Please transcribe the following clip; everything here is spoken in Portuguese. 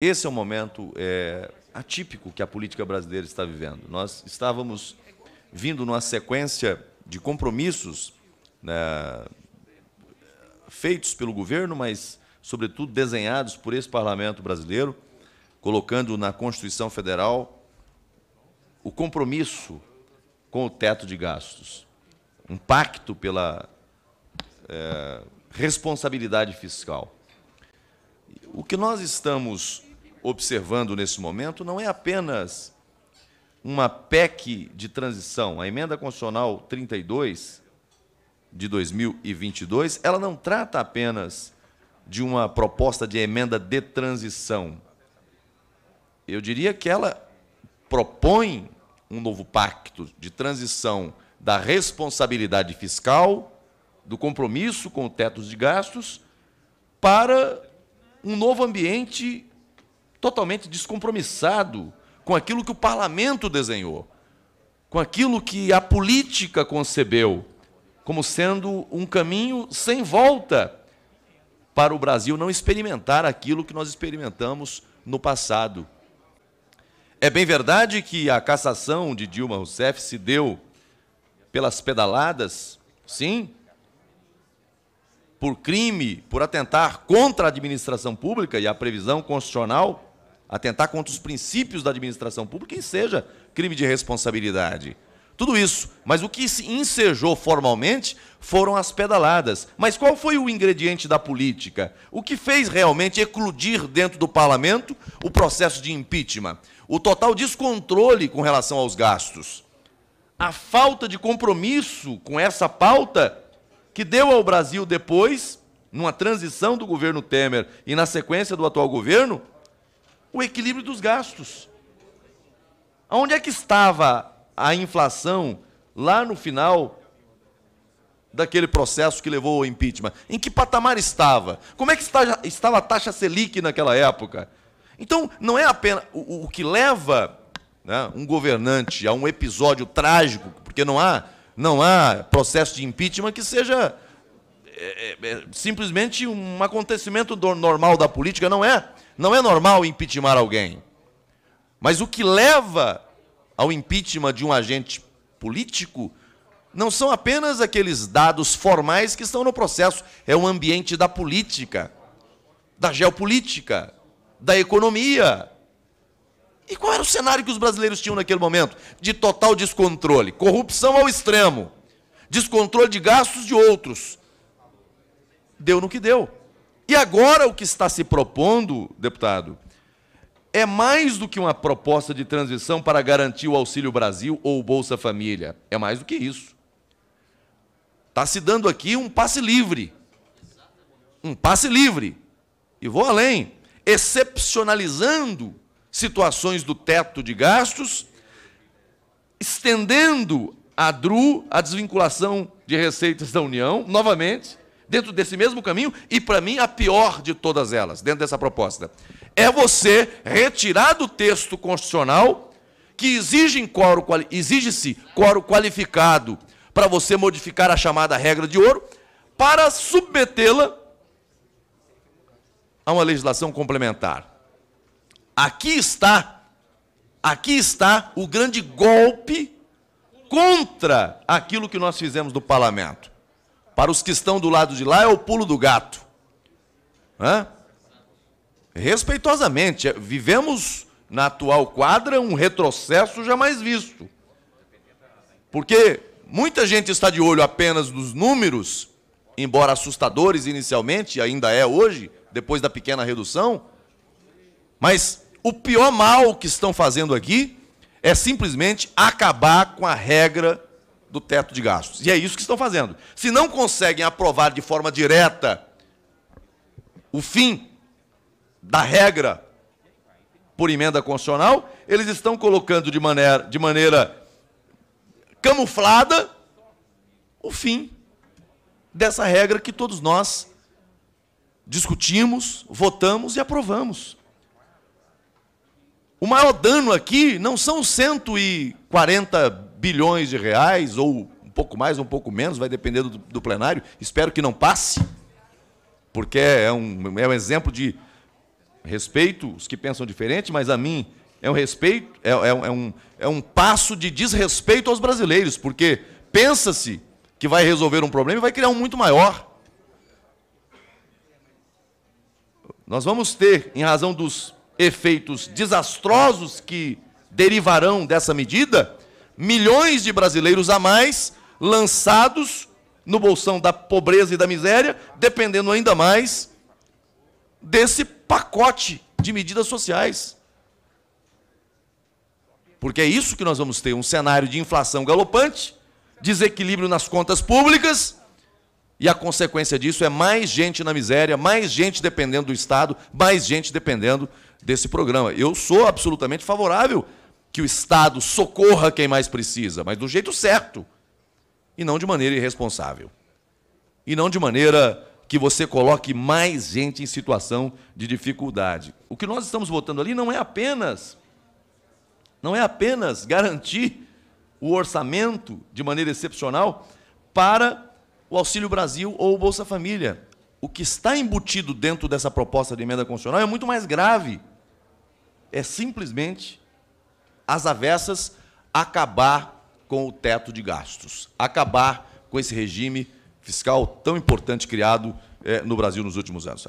Esse é um momento é, atípico que a política brasileira está vivendo. Nós estávamos vindo numa sequência de compromissos né, feitos pelo governo, mas, sobretudo, desenhados por esse parlamento brasileiro, colocando na Constituição Federal o compromisso com o teto de gastos, um pacto pela é, responsabilidade fiscal. O que nós estamos observando nesse momento não é apenas uma PEC de transição. A emenda constitucional 32 de 2022, ela não trata apenas de uma proposta de emenda de transição. Eu diria que ela propõe um novo pacto de transição da responsabilidade fiscal, do compromisso com o teto de gastos, para um novo ambiente totalmente descompromissado com aquilo que o parlamento desenhou, com aquilo que a política concebeu como sendo um caminho sem volta para o Brasil não experimentar aquilo que nós experimentamos no passado. É bem verdade que a cassação de Dilma Rousseff se deu pelas pedaladas, sim, por crime, por atentar contra a administração pública e a previsão constitucional atentar contra os princípios da administração pública e seja crime de responsabilidade. Tudo isso, mas o que se ensejou formalmente foram as pedaladas. Mas qual foi o ingrediente da política? O que fez realmente eclodir dentro do parlamento o processo de impeachment? O total descontrole com relação aos gastos. A falta de compromisso com essa pauta que deu ao Brasil depois, numa transição do governo Temer e na sequência do atual governo, o equilíbrio dos gastos. Onde é que estava a inflação lá no final daquele processo que levou ao impeachment? Em que patamar estava? Como é que estava a taxa Selic naquela época? Então, não é apenas o, que leva né, um governante a um episódio trágico, porque não há, não há processo de impeachment que seja é, é, é, simplesmente um acontecimento normal da política, não é? Não é normal impeachment alguém. Mas o que leva ao impeachment de um agente político não são apenas aqueles dados formais que estão no processo, é o ambiente da política, da geopolítica, da economia. E qual era o cenário que os brasileiros tinham naquele momento? De total descontrole, corrupção ao extremo, descontrole de gastos de outros, deu no que deu. E agora o que está se propondo, deputado, é mais do que uma proposta de transição para garantir o Auxílio Brasil ou o Bolsa Família. É mais do que isso. Está se dando aqui um passe livre. Um passe livre. E vou além. Excepcionalizando situações do teto de gastos, estendendo a DRU, a desvinculação de receitas da União, novamente, dentro desse mesmo caminho, e para mim a pior de todas elas, dentro dessa proposta, é você retirar do texto constitucional que exige quórum, exige-se coro qualificado para você modificar a chamada regra de ouro, para submetê-la a uma legislação complementar. Aqui está, aqui está o grande golpe contra aquilo que nós fizemos do parlamento. Para os que estão do lado de lá é o pulo do gato. Hã? Respeitosamente, é, vivemos na atual quadra um retrocesso jamais visto. Porque muita gente está de olho apenas nos números, embora assustadores inicialmente, ainda é hoje, depois da pequena redução, mas o pior mal que estão fazendo aqui é simplesmente acabar com a regra do teto de gastos. E é isso que estão fazendo. Se não conseguem aprovar de forma direta o fim da regra por emenda constitucional, eles estão colocando de maneira, de maneira camuflada o fim dessa regra que todos nós discutimos, votamos e aprovamos. O maior dano aqui não são 140 bilhões de reais, ou um pouco mais, um pouco menos, vai depender do, do plenário. Espero que não passe, porque é um, é um exemplo de respeito os que pensam diferente, mas a mim é um respeito, é, é, é um, é um passo de desrespeito aos brasileiros, porque pensa-se que vai resolver um problema e vai criar um muito maior. Nós vamos ter, em razão dos efeitos desastrosos que derivarão dessa medida, milhões de brasileiros a mais lançados no bolsão da pobreza e da miséria, dependendo ainda mais desse pacote de medidas sociais. Porque é isso que nós vamos ter: um cenário de inflação galopante, desequilíbrio nas contas públicas, e a consequência disso é mais gente na miséria, mais gente dependendo do Estado, mais gente dependendo desse programa. Eu sou absolutamente favorável que o Estado socorra quem mais precisa, mas do jeito certo e não de maneira irresponsável. E não de maneira que você coloque mais gente em situação de dificuldade. O que nós estamos votando ali não é apenas não é apenas garantir o orçamento de maneira excepcional para o Auxílio Brasil ou o Bolsa Família. O que está embutido dentro dessa proposta de emenda constitucional é muito mais grave. É simplesmente às avessas, acabar com o teto de gastos, acabar com esse regime fiscal tão importante criado eh, no Brasil nos últimos anos.